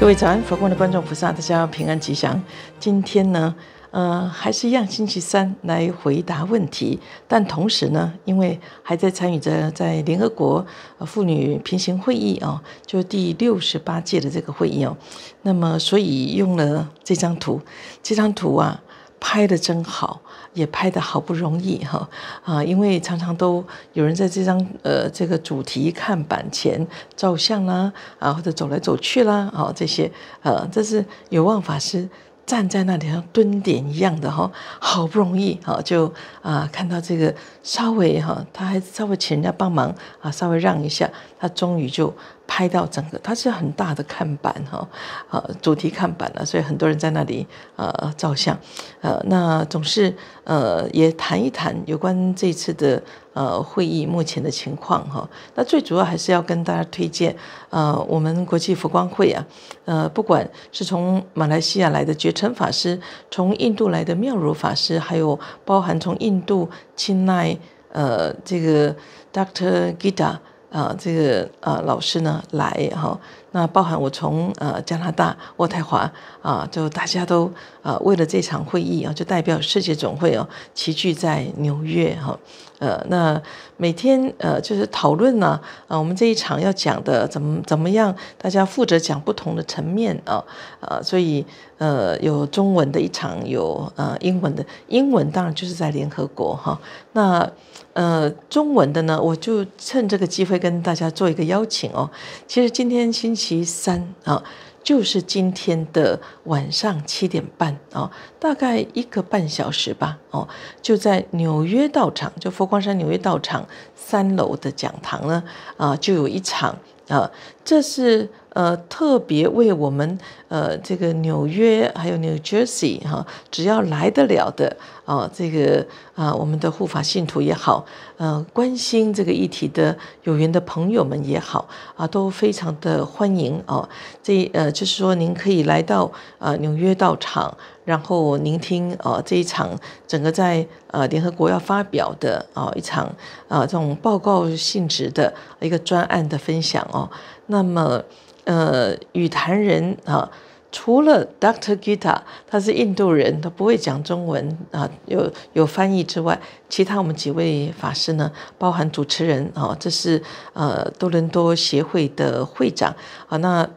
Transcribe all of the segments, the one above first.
各位早安，佛光的观众菩萨，大家平安吉祥。今天呢，呃，还是一样星期三来回答问题，但同时呢，因为还在参与着在联合国妇女平行会议啊，就第六十八届的这个会议哦，那么所以用了这张图，这张图啊。拍的真好，也拍的好不容易哈啊！因为常常都有人在这张呃这个主题看板前照相啦，啊或者走来走去啦，啊这些呃这是有望法师。站在那里像蹲点一样的哈，好不容易哈就啊看到这个稍微哈，他还稍微请人家帮忙啊，稍微让一下，他终于就拍到整个，它是很大的看板哈，啊主题看板了，所以很多人在那里啊照相，呃那总是呃也谈一谈有关这次的。呃，会议目前的情况哈，那最主要还是要跟大家推荐，呃，我们国际佛光会啊，呃，不管是从马来西亚来的觉成法师，从印度来的妙如法师，还有包含从印度亲睐呃这个 Doctor Gita 啊这个啊老师呢来哈。那包含我从呃加拿大渥太华啊，就大家都啊为了这场会议啊，就代表世界总会哦，齐聚在纽约哈，呃，那每天呃就是讨论呢啊，我们这一场要讲的怎么怎么样，大家负责讲不同的层面啊啊，所以呃有中文的一场，有呃英文的，英文当然就是在联合国哈，那呃中文的呢，我就趁这个机会跟大家做一个邀请哦，其实今天星。其三啊，就是今天的晚上七点半啊，大概一个半小时吧，哦，就在纽约道场，就佛光山纽约道场三楼的讲堂呢，啊，就有一场啊，这是。呃，特别为我们呃，这个纽约还有 New Jersey 哈，只要来得了的啊，这个啊，我们的护法信徒也好，呃，关心这个议题的有缘的朋友们也好啊，都非常的欢迎哦。这呃，就是说您可以来到啊纽约到场，然后聆听啊这一场整个在呃联合国要发表的啊一场啊这种报告性质的一个专案的分享哦。那么。呃，语坛人啊，除了 Doctor Gita，他是印度人，他不会讲中文啊，有有翻译之外，其他我们几位法师呢，包含主持人啊，这是呃多伦多协会的会长啊，那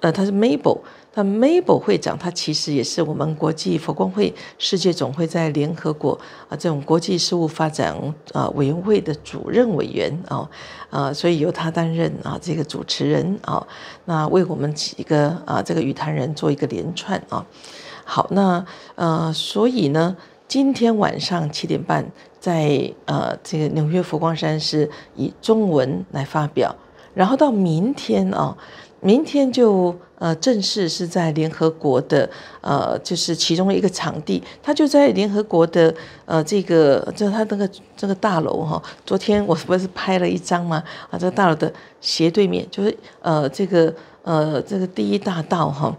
呃他是 Mabel。那 Mabel 会长，他其实也是我们国际佛光会世界总会在联合国啊这种国际事务发展啊委员会的主任委员哦，啊，所以由他担任啊这个主持人啊，那为我们几个啊这个语坛人做一个连串啊，好，那呃，所以呢，今天晚上七点半在呃这个纽约佛光山是以中文来发表，然后到明天啊，明天就。呃，正式是在联合国的，呃，就是其中一个场地，它就在联合国的，呃，这个就它那个这个大楼哈。昨天我不是拍了一张吗？啊，这个大楼的斜对面就是呃，这个呃，这个第一大道哈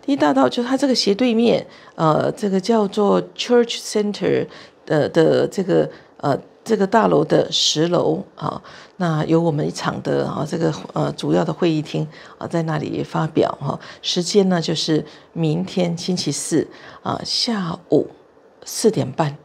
第一大道就它这个斜对面，呃，这个叫做 Church Center 的的这个呃这个大楼的十楼啊。那有我们一场的啊，这个呃主要的会议厅啊，在那里发表哈，时间呢就是明天星期四啊下午四点半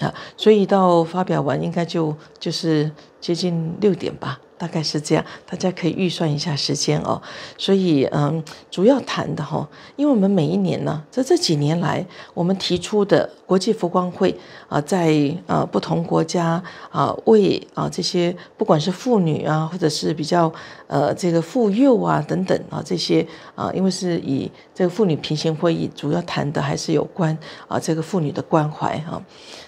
啊，所以到发表完应该就就是接近六点吧。大概是这样，大家可以预算一下时间哦。所以，嗯，主要谈的哈，因为我们每一年呢，在这几年来，我们提出的国际佛光会啊，在啊不同国家啊，为啊这些不管是妇女啊，或者是比较呃这个妇幼啊等等啊这些啊，因为是以这个妇女平行会议，主要谈的还是有关啊这个妇女的关怀哈。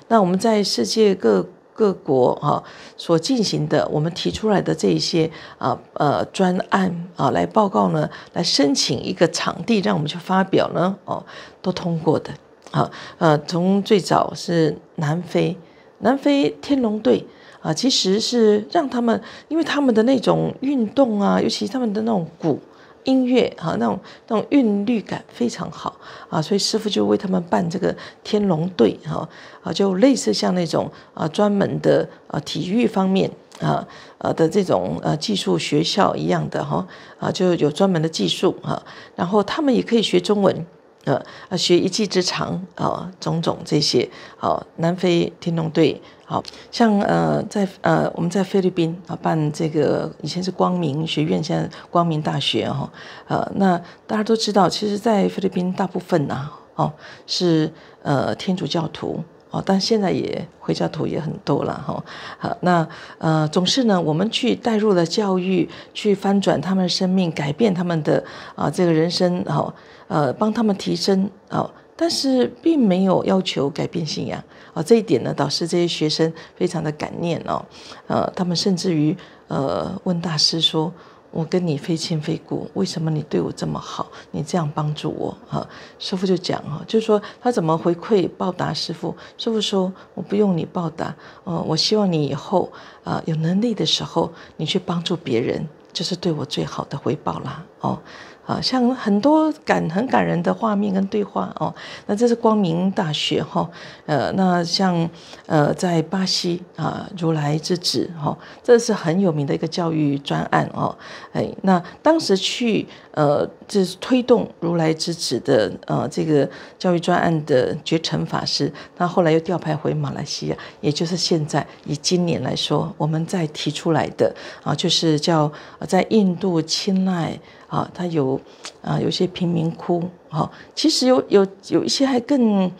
那我们在世界各。各国啊所进行的，我们提出来的这一些啊呃专案啊来报告呢，来申请一个场地让我们去发表呢，哦都通过的啊呃从最早是南非，南非天龙队啊其实是让他们因为他们的那种运动啊，尤其他们的那种鼓。音乐哈，那种那种韵律感非常好啊，所以师傅就为他们办这个天龙队哈啊，就类似像那种啊专门的啊体育方面啊啊的这种呃技术学校一样的哈啊，就有专门的技术啊，然后他们也可以学中文啊啊学一技之长啊，种种这些好，南非天龙队。好像呃，在呃，我们在菲律宾啊办这个，以前是光明学院，现在光明大学哈。呃，那大家都知道，其实，在菲律宾大部分啊，哦，是呃天主教徒哦，但现在也回教徒也很多了哈。好，那呃，总是呢，我们去带入了教育，去翻转他们生命，改变他们的啊这个人生哦，呃，帮他们提升哦。但是并没有要求改变信仰啊，这一点呢，导致这些学生非常的感念哦。呃，他们甚至于呃问大师说：“我跟你非亲非故，为什么你对我这么好？你这样帮助我？”啊，师父就讲啊，就说他怎么回馈报答师父？师父说：“我不用你报答，嗯，我希望你以后啊有能力的时候，你去帮助别人，就是对我最好的回报啦。”哦。啊，像很多感很感人的画面跟对话哦。那这是光明大学哈，呃，那像呃，在巴西啊，如来之子哈，这是很有名的一个教育专案哦。哎，那当时去呃，就是推动如来之子的呃这个教育专案的觉尘法师，那后来又调派回马来西亚，也就是现在以今年来说，我们再提出来的啊，就是叫在印度青睐。啊，他有啊，有些贫民窟，哈，其实有有有一些还更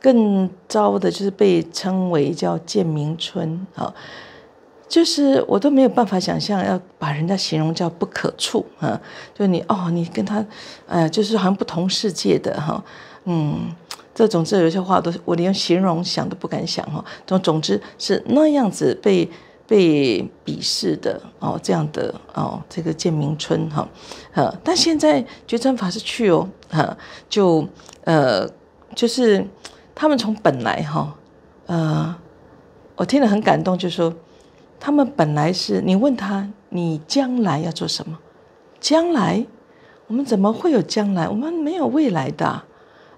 更糟的，就是被称为叫贱民村，啊，就是我都没有办法想象，要把人家形容叫不可触，啊，就你哦，你跟他，呃，就是好像不同世界的哈，嗯，这总之有些话都我连形容想都不敢想哈，总总之是那样子被。被鄙视的哦，这样的哦，这个建明村哈，呃，但现在觉正法师去哦，哈，就呃，就是他们从本来哈，呃，我听了很感动，就说他们本来是你问他，你将来要做什么？将来我们怎么会有将来？我们没有未来的，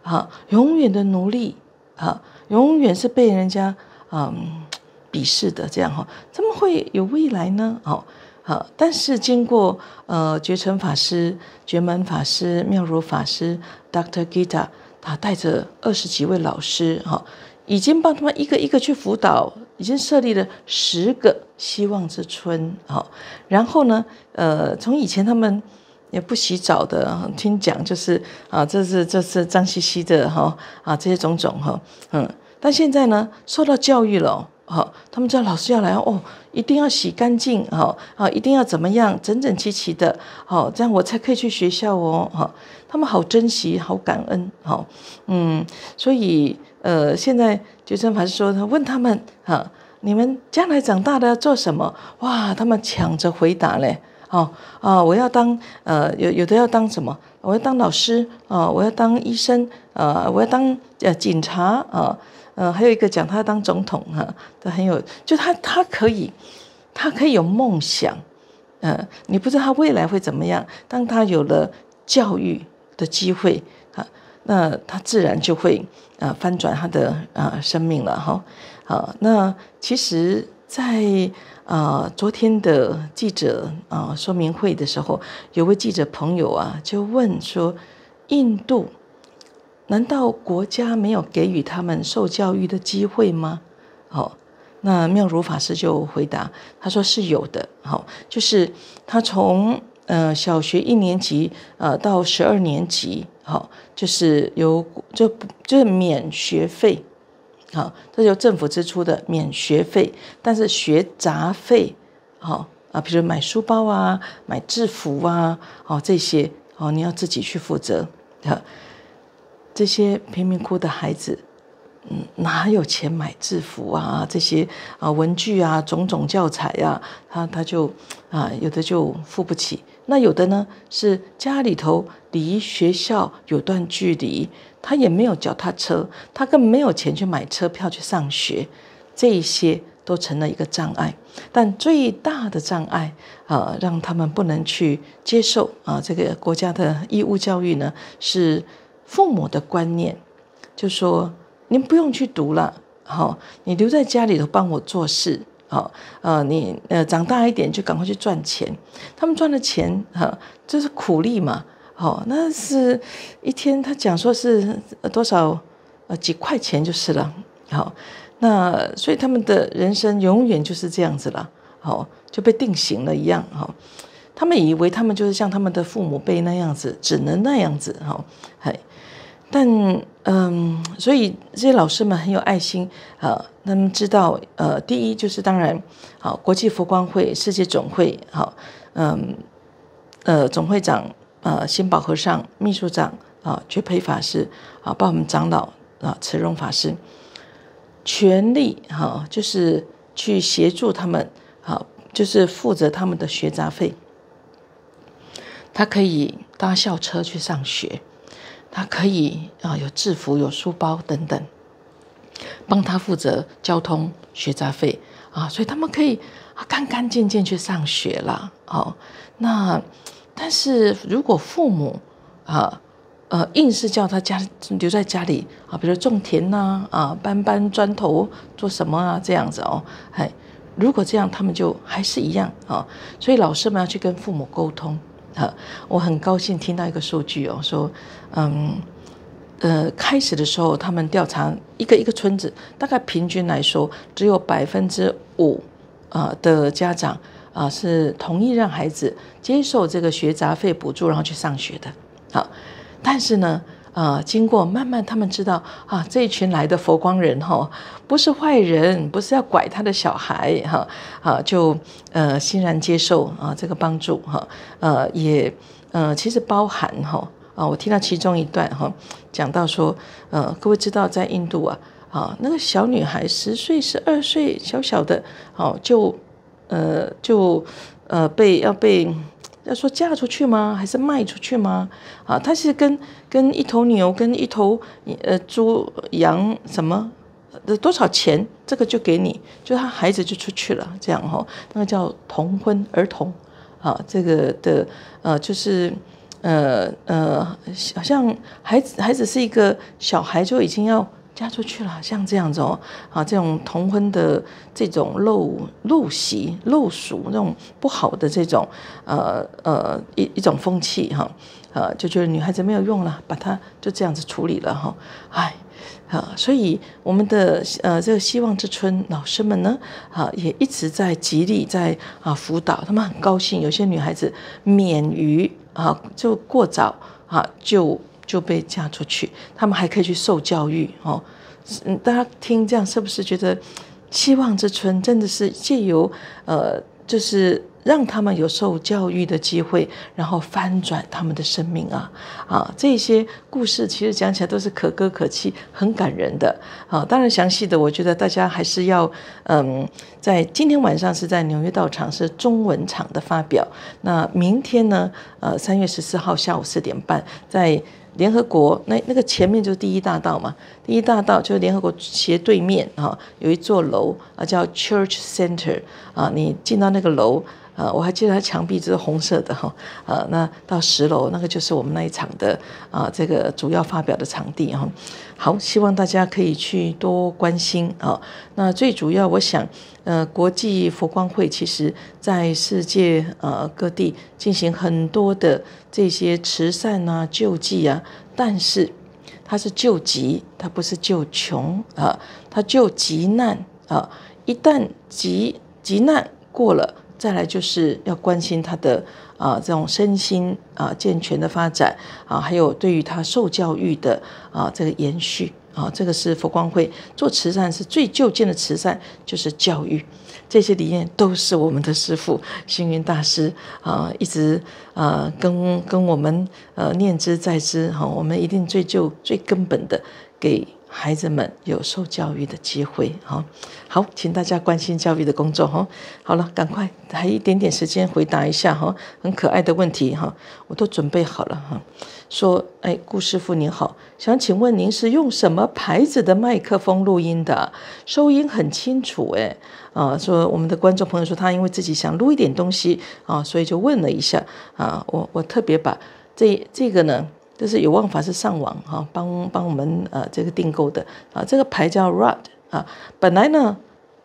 啊永远的奴隶，啊，永远是被人家啊。鄙视的这样哈，怎么会有未来呢？哦，好，但是经过呃觉尘法师、觉门法师、妙如法师、Doctor Gita，他带着二十几位老师哈，已经帮他们一个一个去辅导，已经设立了十个希望之村哈。然后呢，呃，从以前他们也不洗澡的，听讲就是啊，这是这是脏兮兮的哈啊，这些种种哈，嗯，但现在呢，受到教育了。好，他们知道老师要来哦，一定要洗干净哈，啊，一定要怎么样，整整齐齐的，好，这样我才可以去学校哦。哈，他们好珍惜，好感恩，哈，嗯，所以，呃，现在觉生法师说，他问他们，哈，你们将来长大的要做什么？哇，他们抢着回答嘞，啊啊，我要当，呃，有有的要当什么？我要当老师啊，我要当医生，呃，我要当呃警察啊。嗯，还有一个讲他当总统哈，他很有，就他他可以，他可以有梦想，嗯，你不知道他未来会怎么样。当他有了教育的机会啊，那他自然就会啊翻转他的啊生命了哈。啊，那其实，在啊昨天的记者啊说明会的时候，有位记者朋友啊就问说，印度。难道国家没有给予他们受教育的机会吗？好，那妙如法师就回答，他说是有的。好，就是他从呃小学一年级呃到十二年级，好，就是由就就是免学费，好，这就政府支出的免学费，但是学杂费，好啊，比如买书包啊，买制服啊，哦这些哦，你要自己去负责啊。这些贫民窟的孩子，嗯，哪有钱买制服啊？这些啊文具啊，种种教材啊，他他就啊，有的就付不起。那有的呢，是家里头离学校有段距离，他也没有脚踏车，他更没有钱去买车票去上学。这一些都成了一个障碍。但最大的障碍啊，让他们不能去接受啊这个国家的义务教育呢，是。父母的观念就说：“您不用去读了，好，你留在家里头帮我做事，好，呃，你呃长大一点就赶快去赚钱。他们赚的钱哈，就是苦力嘛，好，那是一天，他讲说是多少呃几块钱就是了，好，那所以他们的人生永远就是这样子了，好，就被定型了一样，好，他们以为他们就是像他们的父母辈那样子，只能那样子，好，嘿，但嗯，所以这些老师们很有爱心啊。他们知道，呃，第一就是当然，好，国际佛光会世界总会，好，嗯，呃，总会长啊，新宝和尚，秘书长啊，觉培法师啊，帮我们长老啊，慈荣法师，全力哈，就是去协助他们，好，就是负责他们的学杂费，他可以搭校车去上学。他可以啊，有制服、有书包等等，帮他负责交通、学杂费啊，所以他们可以啊，干干净净去上学了。哦，那但是如果父母啊，呃，硬是叫他家留在家里啊，比如种田呐，啊，搬搬砖头做什么啊，这样子哦，哎，如果这样，他们就还是一样啊。所以老师们要去跟父母沟通。啊，我很高兴听到一个数据哦，说，嗯，呃，开始的时候他们调查一个一个村子，大概平均来说，只有百分之五啊的家长啊是同意让孩子接受这个学杂费补助，然后去上学的。好，但是呢。啊，经过慢慢，他们知道啊，这一群来的佛光人哈，不是坏人，不是要拐他的小孩哈，啊，就呃欣然接受啊这个帮助哈，呃也呃其实包含哈啊，我听到其中一段哈，讲到说呃，各位知道在印度啊啊，那个小女孩十岁、十二岁，小小的，好就呃就呃被要被。要说嫁出去吗，还是卖出去吗？啊，他是跟跟一头牛、跟一头呃猪、羊什么，的多少钱？这个就给你，就他孩子就出去了，这样哦，那个叫童婚儿童，啊，这个的呃，就是呃呃，好像孩子孩子是一个小孩就已经要。嫁出去了，像这样子哦，啊，这种童婚的这种陋陋习、陋俗，那种不好的这种，呃呃，一一种风气哈，呃，就觉得女孩子没有用了，把她就这样子处理了哈，哎，啊，所以我们的呃这个希望之春老师们呢，啊，也一直在极力在啊辅导，他们很高兴，有些女孩子免于啊就过早啊就。就被嫁出去，他们还可以去受教育哦。大家听这样是不是觉得希望之春真的是借由呃，就是让他们有受教育的机会，然后翻转他们的生命啊啊！这些故事其实讲起来都是可歌可泣、很感人的。啊。当然详细的，我觉得大家还是要嗯，在今天晚上是在纽约道场是中文场的发表。那明天呢？呃，三月十四号下午四点半在。联合国那那个前面就是第一大道嘛，第一大道就是联合国斜对面哈，有一座楼啊叫 Church Center 啊，你进到那个楼。啊，我还记得它墙壁就是红色的哈。呃，那到十楼那个就是我们那一场的啊，这个主要发表的场地哈。好，希望大家可以去多关心啊。那最主要，我想，呃，国际佛光会其实在世界呃各地进行很多的这些慈善啊、救济啊，但是它是救急，它不是救穷啊，它救急难啊。一旦急急难过了，再来就是要关心他的啊这种身心啊健全的发展啊，还有对于他受教育的啊这个延续啊，这个是佛光会做慈善是最就近的慈善，就是教育。这些理念都是我们的师父星云大师啊，一直啊跟跟我们呃念之在之哈，我们一定追究最根本的给。孩子们有受教育的机会，好，好，请大家关心教育的工作，哈，好了，赶快还一点点时间回答一下，哈，很可爱的问题，哈，我都准备好了，哈，说，哎，顾师傅您好，想请问您是用什么牌子的麦克风录音的？收音很清楚，哎，啊，说我们的观众朋友说他因为自己想录一点东西啊，所以就问了一下，啊，我我特别把这这个呢。就是有望法师上网哈，帮帮我们呃这个订购的啊，这个牌叫 Rod 啊。本来呢，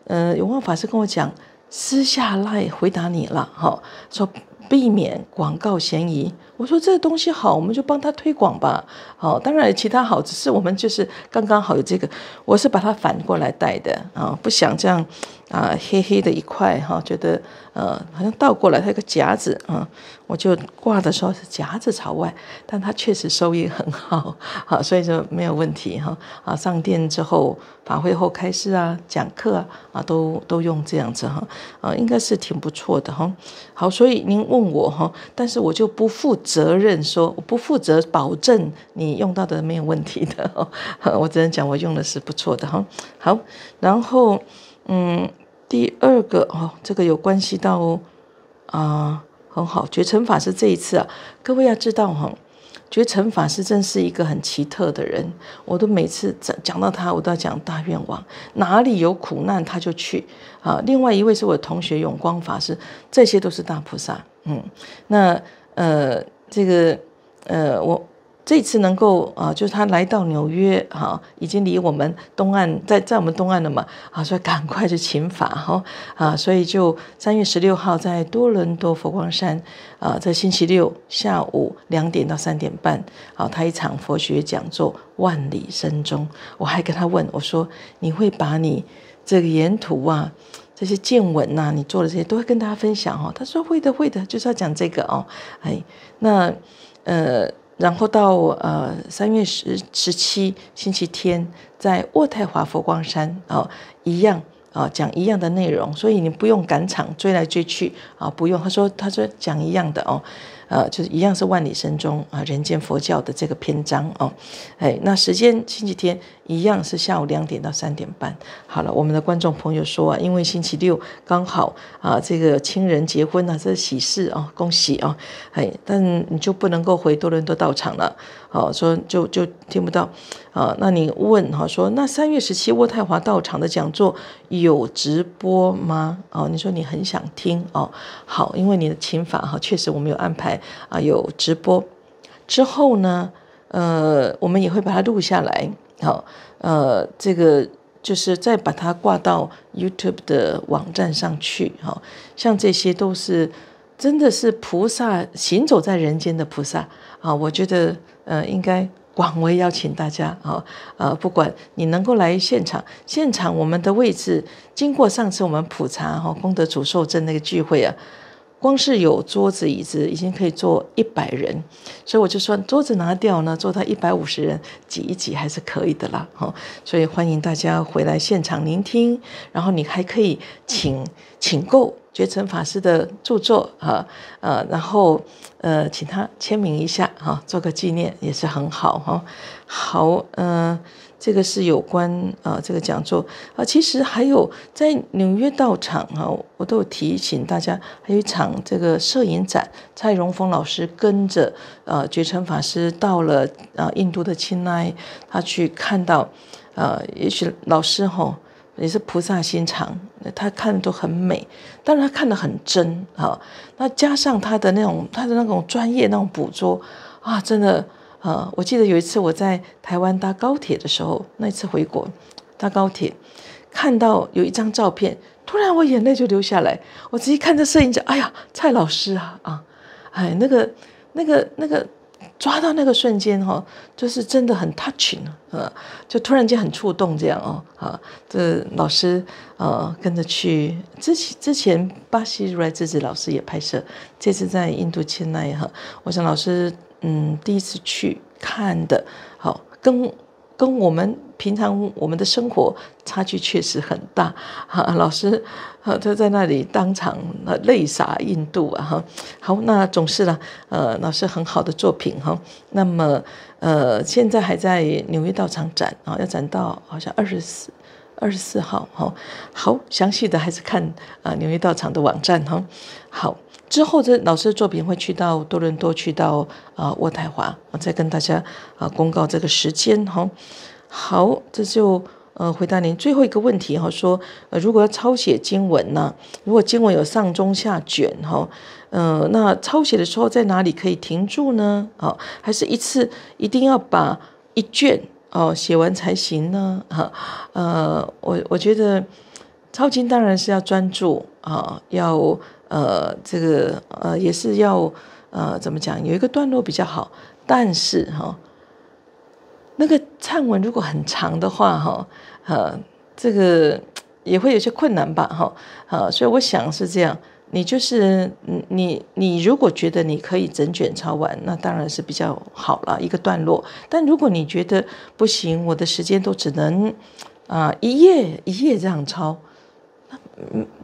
呃，有望法师跟我讲，私下来回答你了哈，说避免广告嫌疑。我说这个东西好，我们就帮他推广吧。好，当然其他好，只是我们就是刚刚好有这个，我是把它反过来戴的啊，不想这样。啊，黑黑的一块哈，觉得呃好像倒过来，它有个夹子啊，我就挂的时候是夹子朝外，但它确实收益很好 啊，所以说没有问题哈啊，上殿之后法会后开示啊，讲课啊啊都都用这样子哈啊，应该是挺不错的哈。好，所以您问我哈，但是我就不负责任说，我不负责保证你用到的没有问题的，我只能讲我用的是不错的哈。好，然后。嗯，第二个哦，这个有关系到哦，啊，很好，觉尘法师这一次啊，各位要知道哈，觉尘法师真是一个很奇特的人，我都每次讲讲到他，我都要讲大愿望，哪里有苦难他就去啊。另外一位是我同学永光法师，这些都是大菩萨，嗯，那呃，这个呃，我。这次能够啊，就是他来到纽约，哈，已经离我们东岸，在在我们东岸了嘛，啊，所以赶快去请法，哈，啊，所以就三月十六号在多伦多佛光山，啊，在星期六下午两点到三点半，好，他一场佛学讲座，万里深中，我还跟他问，我说你会把你这个沿途啊，这些见闻呐，你做的这些都会跟大家分享哦，他说会的，会的，就是要讲这个哦，哎，那呃。然后到呃三月十十七星期天，在渥太华佛光山哦，一样。啊，讲一样的内容，所以你不用赶场追来追去啊，不用。他说，他说讲一样的哦，呃，就是一样是万里神中啊，人间佛教的这个篇章哦，哎，那时间星期天一样是下午两点到三点半。好了，我们的观众朋友说啊，因为星期六刚好啊，这个亲人结婚啊，这是喜事啊，恭喜啊，哎，但你就不能够回多伦多到场了。好说就就听不到，啊，那你问哈说那三月十七渥太华到场的讲座有直播吗？哦，你说你很想听哦，好，因为你的请法哈确实我们有安排啊，有直播之后呢，呃，我们也会把它录下来，好，呃，这个就是再把它挂到 YouTube 的网站上去，好，像这些都是。真的是菩萨行走在人间的菩萨啊！我觉得，呃，应该广为邀请大家啊呃，不管你能够来现场，现场我们的位置，经过上次我们普查哈功德主受证那个聚会啊。光是有桌子椅子，已经可以坐一百人，所以我就说桌子拿掉呢，坐到一百五十人挤一挤还是可以的啦。哈，所以欢迎大家回来现场聆听，然后你还可以请请购觉成法师的著作啊，呃，然后呃，请他签名一下哈，做个纪念也是很好哈。好，嗯。这个是有关啊，这个讲座啊，其实还有在纽约到场啊，我都有提醒大家，还有一场这个摄影展。蔡荣峰老师跟着呃觉诚法师到了啊印度的清奈，他去看到呃，也许老师吼也是菩萨心肠，他看的都很美，但是他看的很真啊。那加上他的那种他的那种专业那种捕捉啊，真的。呃，我记得有一次我在台湾搭高铁的时候，那一次回国搭高铁，看到有一张照片，突然我眼泪就流下来。我仔细看着摄影者，哎呀，蔡老师啊啊，哎，那个那个那个抓到那个瞬间哈，就是真的很 touching 啊，就突然间很触动这样哦啊，这老师呃跟着去，之前之前巴西瑞自子老师也拍摄，这次在印度千奈哈，我想老师。嗯，第一次去看的，好，跟跟我们平常我们的生活差距确实很大啊。老师，啊，他在那里当场啊泪洒印度啊，哈。好，那总是了，呃，老师很好的作品哈。那么，呃，现在还在纽约道场展啊，要展到好像二十四二十四号哈。好，详细的还是看啊纽约道场的网站哈。好。之后，这老师的作品会去到多伦多，去到啊渥太华，我再跟大家啊公告这个时间哈。好，这就呃回答您最后一个问题哈，说如果要抄写经文呢，如果经文有上中下卷哈，嗯，那抄写的时候在哪里可以停住呢？啊，还是一次一定要把一卷哦写完才行呢？哈，呃，我我觉得抄经当然是要专注啊，要。呃，这个呃也是要呃怎么讲，有一个段落比较好，但是哈，那个畅文如果很长的话，哈，呃，这个也会有些困难吧，哈，呃，所以我想是这样，你就是你你如果觉得你可以整卷抄完，那当然是比较好了，一个段落。但如果你觉得不行，我的时间都只能啊一页一页这样抄，那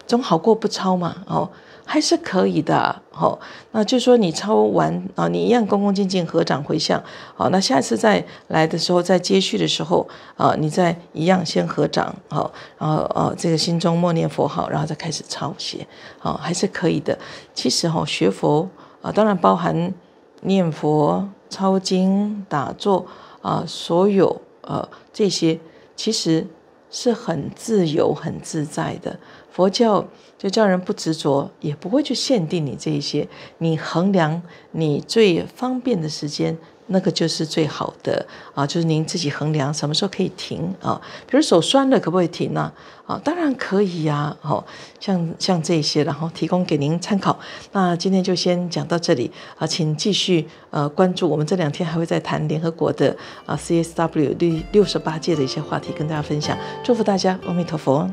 总好过不抄嘛，哦。还是可以的，好，那就说你抄完啊，你一样恭恭敬敬合掌回向，好，那下次再来的时候，再接续的时候啊，你再一样先合掌，好，然后哦，这个心中默念佛号，然后再开始抄写，好，还是可以的。其实哈，学佛啊，当然包含念佛、抄经、打坐啊，所有呃这些，其实是很自由、很自在的。佛教就叫人不执着，也不会去限定你这一些。你衡量你最方便的时间，那个就是最好的啊。就是您自己衡量什么时候可以停啊。比如手酸了，可不可以停呢？啊，当然可以呀。好，像像这些，然后提供给您参考。那今天就先讲到这里啊，请继续呃关注我们。这两天还会再谈联合国的啊 CSW 第六十八届的一些话题，跟大家分享。祝福大家，阿弥陀佛。